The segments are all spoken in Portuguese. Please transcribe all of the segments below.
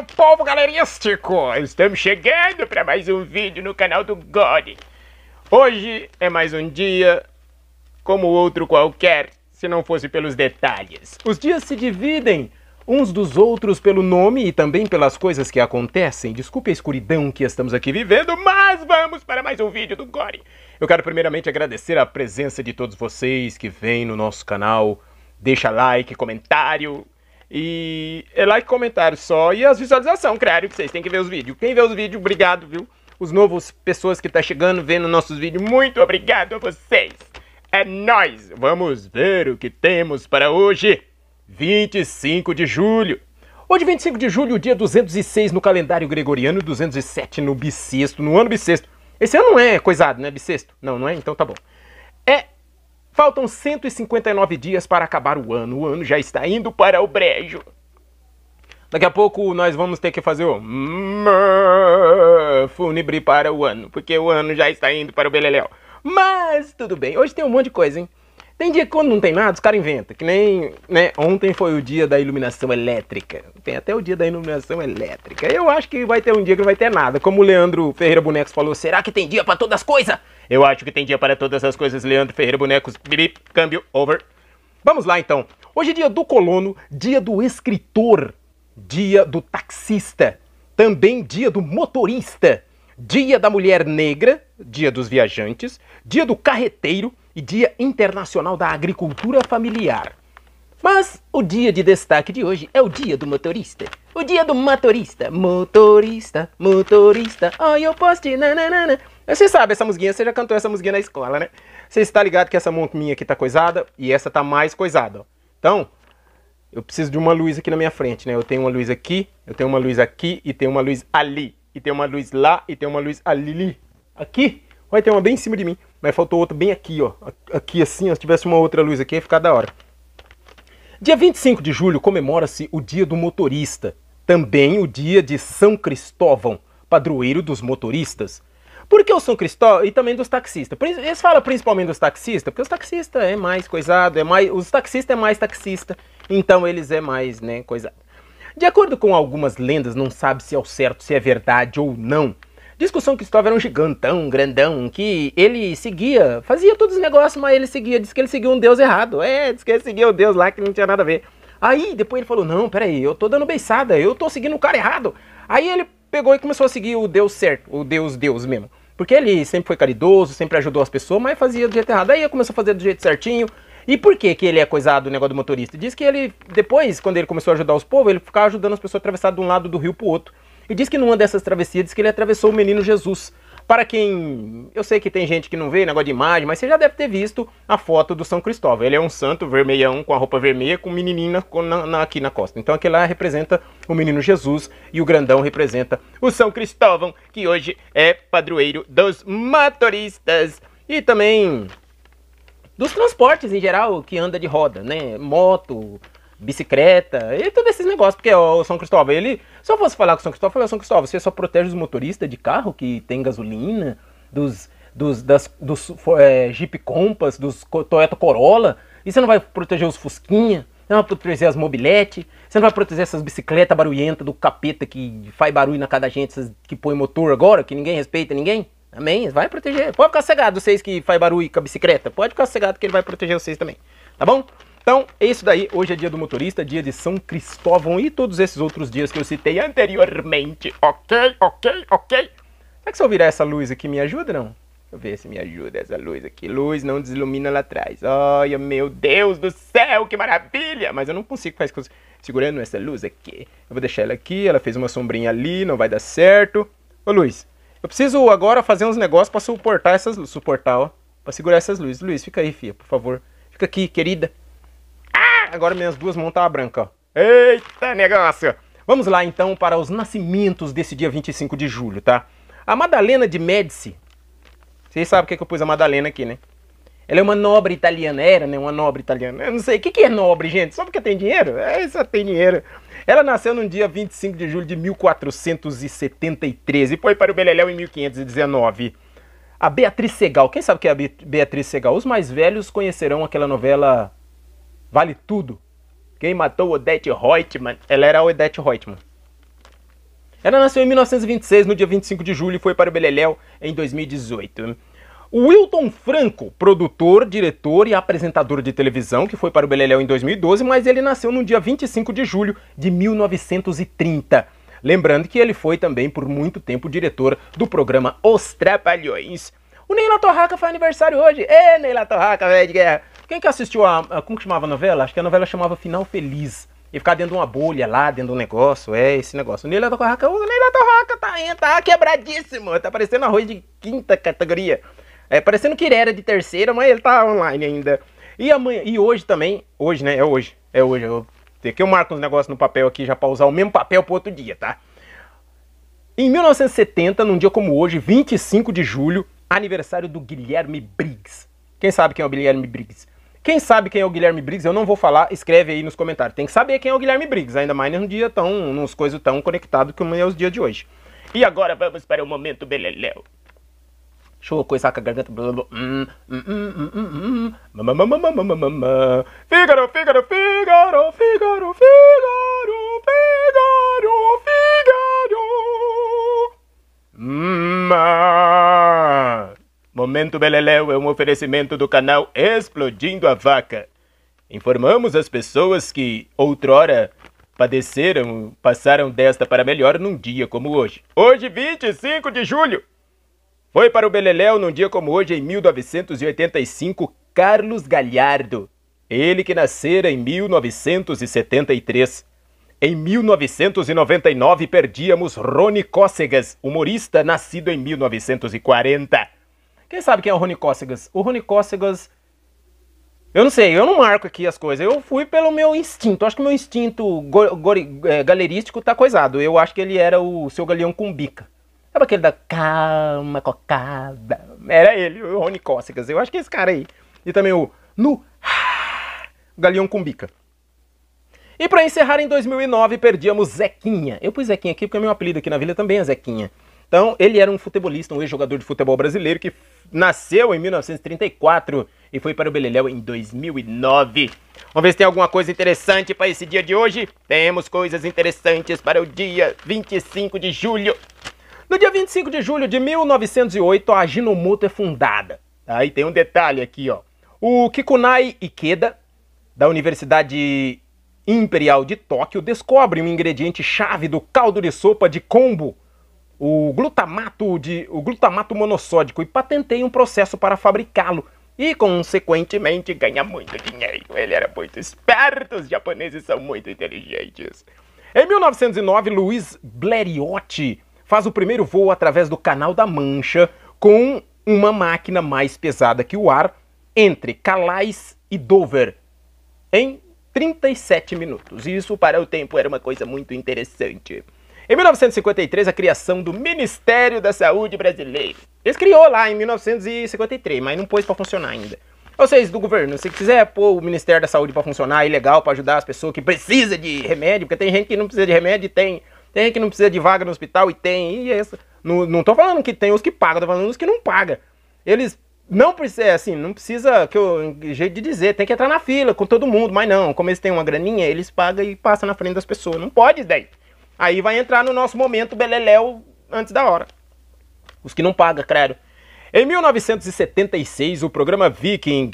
meu povo galerístico! Estamos chegando para mais um vídeo no canal do God. Hoje é mais um dia como outro qualquer, se não fosse pelos detalhes. Os dias se dividem uns dos outros pelo nome e também pelas coisas que acontecem. Desculpe a escuridão que estamos aqui vivendo, mas vamos para mais um vídeo do Gore. Eu quero primeiramente agradecer a presença de todos vocês que vêm no nosso canal. Deixa like, comentário, e é like comentário só. E as visualizações, claro, que vocês têm que ver os vídeos. Quem vê os vídeos, obrigado, viu? Os novos pessoas que tá chegando, vendo nossos vídeos, muito obrigado a vocês. É nós. Vamos ver o que temos para hoje, 25 de julho. Hoje, 25 de julho, dia 206 no calendário gregoriano, 207 no bissexto, no ano bissexto. Esse ano não é coisado, né? Bissexto? Não, não é? Então tá bom. É Faltam 159 dias para acabar o ano. O ano já está indo para o brejo. Daqui a pouco nós vamos ter que fazer o fúnebre para o ano, porque o ano já está indo para o beleléu. Mas tudo bem, hoje tem um monte de coisa, hein? Tem dia que quando não tem nada, os caras inventam. Que nem, né? Ontem foi o dia da iluminação elétrica. Tem até o dia da iluminação elétrica. Eu acho que vai ter um dia que não vai ter nada. Como o Leandro Ferreira Bonecos falou, será que tem dia para todas as coisas? Eu acho que tem dia para todas as coisas, Leandro Ferreira Bonecos. Bip, câmbio, over. Vamos lá então. Hoje é dia do colono, dia do escritor, dia do taxista, também dia do motorista, dia da mulher negra, dia dos viajantes, dia do carreteiro, e Dia Internacional da Agricultura Familiar. Mas o dia de destaque de hoje é o dia do motorista. O dia do motorista, motorista, motorista, ai eu poste, nananana. Você sabe essa musguinha, você já cantou essa musguinha na escola, né? Você está ligado que essa mão minha aqui tá coisada e essa tá mais coisada, Então, eu preciso de uma luz aqui na minha frente, né? Eu tenho uma luz aqui, eu tenho uma luz aqui e tenho uma luz ali. E tem uma luz lá e tem uma luz ali. Aqui, vai ter uma bem em cima de mim. Mas faltou outra bem aqui, ó. Aqui assim, ó, se tivesse uma outra luz aqui, ia ficar da hora. Dia 25 de julho comemora-se o Dia do Motorista, também o dia de São Cristóvão, padroeiro dos motoristas. Por que o São Cristóvão e também dos taxistas? Eles falam principalmente dos taxistas, porque os taxistas é mais coisado, é mais, os taxistas é mais taxista, então eles é mais, né, coisado. De acordo com algumas lendas, não sabe se é o certo, se é verdade ou não, Discussão que Cristóvão era um gigantão, grandão, que ele seguia, fazia todos os negócios, mas ele seguia, disse que ele seguia um deus errado. É, disse que ele seguia o um deus lá que não tinha nada a ver. Aí depois ele falou: Não, peraí, eu tô dando beiçada, eu tô seguindo o cara errado. Aí ele pegou e começou a seguir o Deus certo, o Deus Deus mesmo. Porque ele sempre foi caridoso, sempre ajudou as pessoas, mas fazia do jeito errado. Aí começou a fazer do jeito certinho. E por que que ele é coisado o negócio do motorista? Diz que ele, depois, quando ele começou a ajudar os povos, ele ficava ajudando as pessoas a atravessar de um lado do rio pro outro. E diz que numa dessas travessias diz que ele atravessou o menino Jesus. Para quem. Eu sei que tem gente que não vê negócio de imagem, mas você já deve ter visto a foto do São Cristóvão. Ele é um santo vermelhão com a roupa vermelha, com um menininho na, na, aqui na costa. Então aquele lá representa o menino Jesus e o grandão representa o São Cristóvão, que hoje é padroeiro dos motoristas e também dos transportes em geral que anda de roda, né? Moto, bicicleta e todos esses negócios, porque o São Cristóvão, ele, se eu fosse falar com o São Cristóvão, eu falei, São Cristóvão, você só protege os motoristas de carro que tem gasolina, dos, dos, das, dos é, Jeep Compass, dos Toyota Corolla, e você não vai proteger os Fusquinha, você não vai proteger as mobilete, você não vai proteger essas bicicletas barulhentas do capeta que faz barulho na cada gente, que põe motor agora, que ninguém respeita ninguém? Amém? Vai proteger. Pode ficar cegado vocês que faz barulho com a bicicleta. Pode ficar cegado que ele vai proteger vocês também. Tá bom? Então, é isso daí. Hoje é dia do motorista, dia de São Cristóvão e todos esses outros dias que eu citei anteriormente. Ok, ok, ok. Será é que se eu virar essa luz aqui me ajuda, não? Deixa eu ver se me ajuda essa luz aqui. Luz não desilumina lá atrás. Olha, meu Deus do céu, que maravilha! Mas eu não consigo fazer coisas segurando essa luz aqui. Eu vou deixar ela aqui, ela fez uma sombrinha ali, não vai dar certo. Ô, Luiz, eu preciso agora fazer uns negócios para suportar essas luzes. Suportar, ó. Pra segurar essas luzes. Luiz, fica aí, fia, por favor. Fica aqui, querida. Agora minhas duas mãos tá branca. Eita negócio! Vamos lá então para os nascimentos desse dia 25 de julho, tá? A Madalena de Médici. Vocês sabem o que, é que eu pus a Madalena aqui, né? Ela é uma nobre italiana, era, né? Uma nobre italiana. Eu não sei, o que, que é nobre, gente? Só porque tem dinheiro? É, só tem dinheiro. Ela nasceu no dia 25 de julho de 1473 e foi para o Beleléu em 1519. A Beatriz Segal, quem sabe o que é a Beatriz Segal? Os mais velhos conhecerão aquela novela Vale tudo. Quem matou Odette Reutemann? Ela era Odette Reutemann. Ela nasceu em 1926, no dia 25 de julho, e foi para o Beleléu em 2018. O Wilton Franco, produtor, diretor e apresentador de televisão, que foi para o Beleléu em 2012, mas ele nasceu no dia 25 de julho de 1930. Lembrando que ele foi também por muito tempo diretor do programa Os Trapalhões. O Neila Torraca faz aniversário hoje. Ê, Neila Torraca, velho de guerra! Quem que assistiu a, a Como que chamava a novela? Acho que a novela chamava Final Feliz. E ficar dentro de uma bolha lá, dentro de um negócio, é esse negócio. O Neila Torraca, o Neila Torraca tá, tá quebradíssimo, tá parecendo arroz de quinta categoria. É parecendo que ele era de terceira, mas ele tá online ainda. E amanhã, e hoje também, hoje né, é hoje, é hoje. Eu, é que eu marco uns negócios no papel aqui já pra usar o mesmo papel pro outro dia, tá? Em 1970, num dia como hoje, 25 de julho, aniversário do Guilherme Briggs. Quem sabe quem é o Guilherme Briggs? Quem sabe quem é o Guilherme Briggs, eu não vou falar, escreve aí nos comentários. Tem que saber quem é o Guilherme Briggs, ainda mais num dia tão, nos coisas tão conectado como é os dias de hoje. E agora vamos para o momento beleléu. Deixa eu coisar com a garganta. Figaro, figaro, figaro, figaro, figaro, figaro, figaro. Fígaro. Hum, ah. Momento Beleléu é um oferecimento do canal Explodindo a Vaca. Informamos as pessoas que outrora padeceram, passaram desta para melhor num dia como hoje. Hoje, 25 de julho, foi para o Beleléu num dia como hoje, em 1985, Carlos Galhardo. Ele que nascera em 1973. Em 1999, perdíamos Rony Cócegas, humorista nascido em 1940. Quem sabe quem é o Rony Cócegas? O Rony Cócegas. Eu não sei, eu não marco aqui as coisas. Eu fui pelo meu instinto. Acho que o meu instinto go, go, é, galerístico tá coisado. Eu acho que ele era o seu galeão com bica. Sabe aquele da calma, cocada? Era ele, o Rony Cócegas. Eu acho que é esse cara aí. E também o Nu Galeão com bica. E para encerrar, em 2009, perdíamos Zequinha. Eu pus Zequinha aqui porque é meu apelido aqui na vila também é Zequinha. Então, ele era um futebolista, um ex-jogador de futebol brasileiro que nasceu em 1934 e foi para o Beleléu em 2009. Vamos ver se tem alguma coisa interessante para esse dia de hoje. Temos coisas interessantes para o dia 25 de julho. No dia 25 de julho de 1908, a Ginomoto é fundada. Aí tem um detalhe aqui, ó. O Kikunai Ikeda, da Universidade Imperial de Tóquio, descobre um ingrediente chave do caldo de sopa de kombu o glutamato de o glutamato monossódico e patentei um processo para fabricá-lo e consequentemente ganha muito dinheiro. Ele era muito esperto, os japoneses são muito inteligentes. Em 1909, Luiz Bleriotti faz o primeiro voo através do Canal da Mancha com uma máquina mais pesada que o ar entre Calais e Dover em 37 minutos. Isso para o tempo era uma coisa muito interessante. Em 1953, a criação do Ministério da Saúde Brasileiro. Eles criou lá em 1953, mas não pôs para funcionar ainda. Vocês do governo, se quiser pôr o Ministério da Saúde para funcionar, é legal para ajudar as pessoas que precisam de remédio, porque tem gente que não precisa de remédio e tem, tem gente que não precisa de vaga no hospital e tem, e Não, não tô falando que tem os que pagam, tô falando os que não pagam. Eles não precisam é assim, não precisa, que eu, jeito de dizer, tem que entrar na fila com todo mundo, mas não, como eles têm uma graninha, eles pagam e passam na frente das pessoas. Não pode, daí. Aí vai entrar no nosso momento beleléu antes da hora. Os que não pagam, credo. Em 1976, o programa Viking,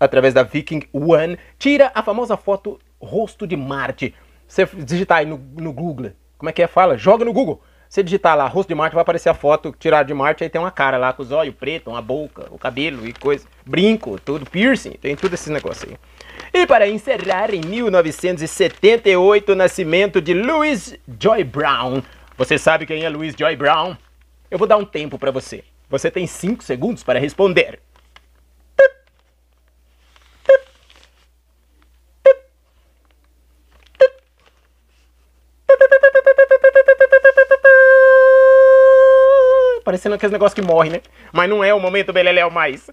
através da Viking One, tira a famosa foto rosto de Marte. Você digitar aí no, no Google, como é que é? Fala, joga no Google. Você digitar lá, rosto de Marte, vai aparecer a foto tirada de Marte, aí tem uma cara lá com os olhos preto, uma boca, o cabelo e coisa. Brinco, tudo, piercing, tem tudo esses negócios aí. E para encerrar, em 1978, o nascimento de Louis Joy Brown. Você sabe quem é Louis Joy Brown? Eu vou dar um tempo para você. Você tem 5 segundos para responder. parecendo aqueles negócios que morrem, né? Mas não é o momento beleléu mais.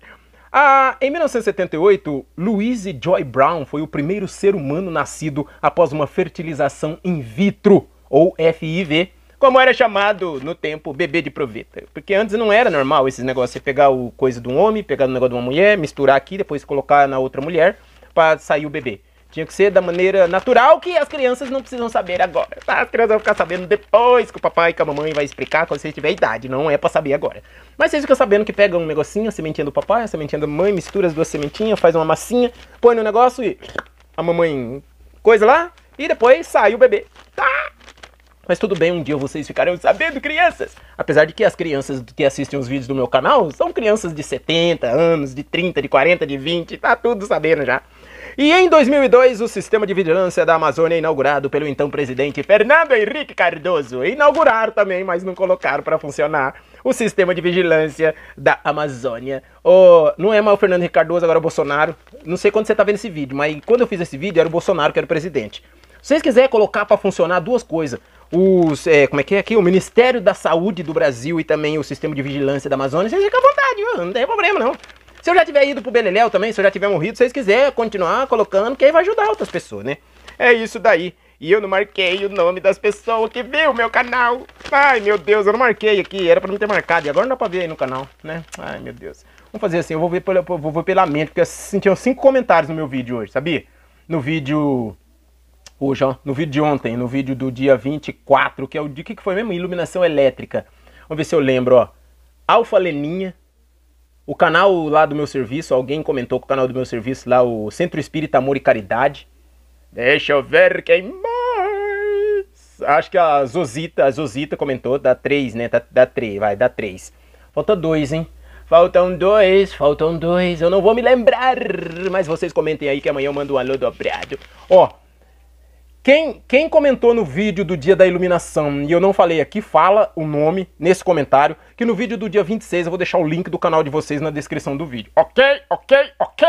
Ah, em 1978, Louise Joy Brown foi o primeiro ser humano nascido após uma fertilização in vitro, ou FIV, como era chamado no tempo bebê de proveta. Porque antes não era normal esses negócios, você pegar o coisa de um homem, pegar o negócio de uma mulher, misturar aqui, depois colocar na outra mulher, para sair o bebê. Tinha que ser da maneira natural que as crianças não precisam saber agora. As crianças vão ficar sabendo depois que o papai e que a mamãe vai explicar quando você tiver idade. Não é para saber agora. Mas vocês ficam sabendo que pega um negocinho, a sementinha do papai, a sementinha da mãe, mistura as duas sementinhas, faz uma massinha, põe no negócio e a mamãe coisa lá e depois sai o bebê. Tá? Mas tudo bem, um dia vocês ficarão sabendo, crianças! Apesar de que as crianças que assistem os vídeos do meu canal são crianças de 70 anos, de 30, de 40, de 20, tá tudo sabendo já. E em 2002, o sistema de vigilância da Amazônia é inaugurado pelo então presidente Fernando Henrique Cardoso. Inaugurar também, mas não colocar para funcionar o sistema de vigilância da Amazônia. Oh, não é mais o Fernando Henrique Cardoso, agora é o Bolsonaro. Não sei quando você tá vendo esse vídeo, mas quando eu fiz esse vídeo era o Bolsonaro que era o presidente. Se vocês quiserem colocar para funcionar duas coisas, os, é, como é que é aqui? O Ministério da Saúde do Brasil e também o Sistema de Vigilância da Amazônia, vocês ficam à vontade, não tem problema não. Se eu já tiver ido pro Beleléu também, se eu já tiver morrido, se vocês quiserem continuar colocando, que aí vai ajudar outras pessoas, né? É isso daí. E eu não marquei o nome das pessoas que viu meu canal. Ai, meu Deus, eu não marquei aqui. Era pra não ter marcado. E agora não dá pra ver aí no canal, né? Ai, meu Deus. Vamos fazer assim, eu vou ver pela, vou, vou pela mente, porque sentiam cinco comentários no meu vídeo hoje, sabia? No vídeo... Hoje, ó. No vídeo de ontem, no vídeo do dia 24, que é o de que foi mesmo? Iluminação elétrica. Vamos ver se eu lembro, ó. Alfa Leninha, o canal lá do meu serviço, alguém comentou que o canal do meu serviço lá, o Centro Espírita Amor e Caridade. Deixa eu ver quem mais. Acho que a Zozita, a Zozita comentou, dá três, né? Dá, dá três, vai, dá três. Falta dois, hein? Faltam dois, faltam dois. Eu não vou me lembrar, mas vocês comentem aí que amanhã eu mando um alô dobrado. Ó, quem, quem comentou no vídeo do dia da iluminação, e eu não falei aqui, fala o nome nesse comentário, que no vídeo do dia 26 eu vou deixar o link do canal de vocês na descrição do vídeo. Ok? Ok? Ok?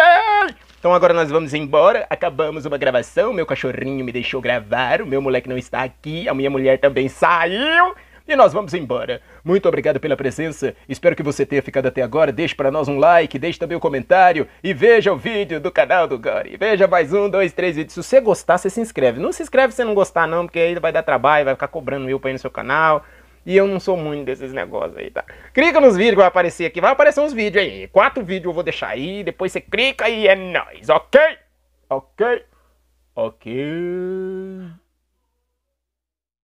Então agora nós vamos embora, acabamos uma gravação, meu cachorrinho me deixou gravar, o meu moleque não está aqui, a minha mulher também saiu. E nós vamos embora. Muito obrigado pela presença. Espero que você tenha ficado até agora. Deixe para nós um like, deixe também o um comentário e veja o vídeo do canal do Gori. Veja mais um, dois, três vídeos. Se você gostar, você se inscreve. Não se inscreve se você não gostar, não, porque aí vai dar trabalho, vai ficar cobrando mil pra ir no seu canal. E eu não sou muito desses negócios aí, tá? Clica nos vídeos que vai aparecer aqui. Vai aparecer uns vídeos aí. Quatro vídeos eu vou deixar aí. Depois você clica e é nóis, ok? Ok? Ok.